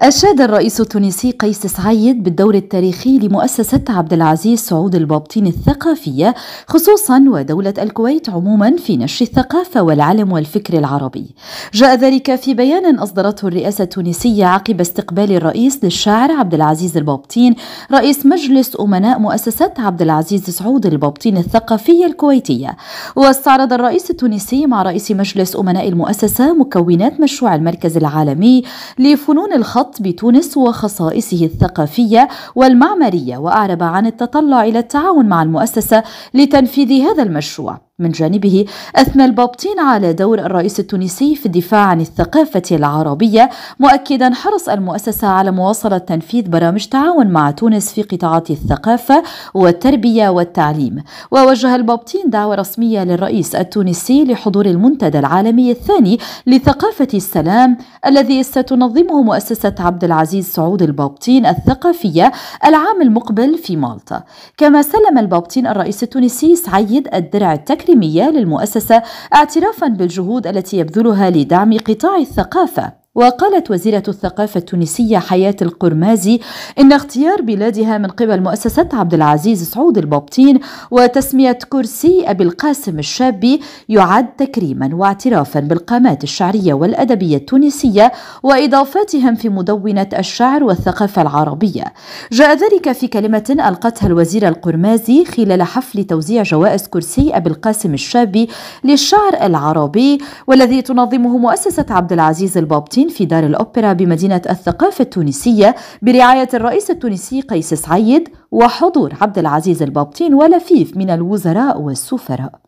أشاد الرئيس التونسي قيس سعيد بالدور التاريخي لمؤسسة عبد العزيز سعود البابطين الثقافية خصوصا ودولة الكويت عموما في نشر الثقافة والعلم والفكر العربي. جاء ذلك في بيان أصدرته الرئاسة التونسية عقب استقبال الرئيس للشاعر عبد العزيز البابطين رئيس مجلس أمناء مؤسسة عبد العزيز سعود البابطين الثقافية الكويتية. واستعرض الرئيس التونسي مع رئيس مجلس أمناء المؤسسة مكونات مشروع المركز العالمي لفنون الخط النشاط بتونس وخصائصه الثقافية والمعمارية وأعرب عن التطلع إلى التعاون مع المؤسسة لتنفيذ هذا المشروع من جانبه أثنى البابطين على دور الرئيس التونسي في الدفاع عن الثقافة العربية مؤكدا حرص المؤسسة على مواصلة تنفيذ برامج تعاون مع تونس في قطاعات الثقافة والتربية والتعليم ووجه البابطين دعوة رسمية للرئيس التونسي لحضور المنتدى العالمي الثاني لثقافة السلام الذي ستنظمه مؤسسة عبد العزيز سعود البابطين الثقافية العام المقبل في مالطا كما سلم البابطين الرئيس التونسي سعيد الدرع التكريمي التحريمية للمؤسسة اعترافا بالجهود التي يبذلها لدعم قطاع الثقافة وقالت وزيرة الثقافة التونسية حياة القرمازي إن اختيار بلادها من قبل مؤسسة عبد العزيز سعود البابتين وتسمية كرسي أبي القاسم الشابي يعد تكريما واعترافا بالقامات الشعرية والأدبية التونسية وإضافاتهم في مدونة الشعر والثقافة العربية جاء ذلك في كلمة ألقتها الوزير القرمازي خلال حفل توزيع جوائز كرسي أبي القاسم الشابي للشعر العربي والذي تنظمه مؤسسة عبد العزيز البابتين الفنانين في دار الأوبرا بمدينة الثقافة التونسية برعاية الرئيس التونسي قيس سعيد وحضور عبد العزيز البابطين ولفيف من الوزراء والسفراء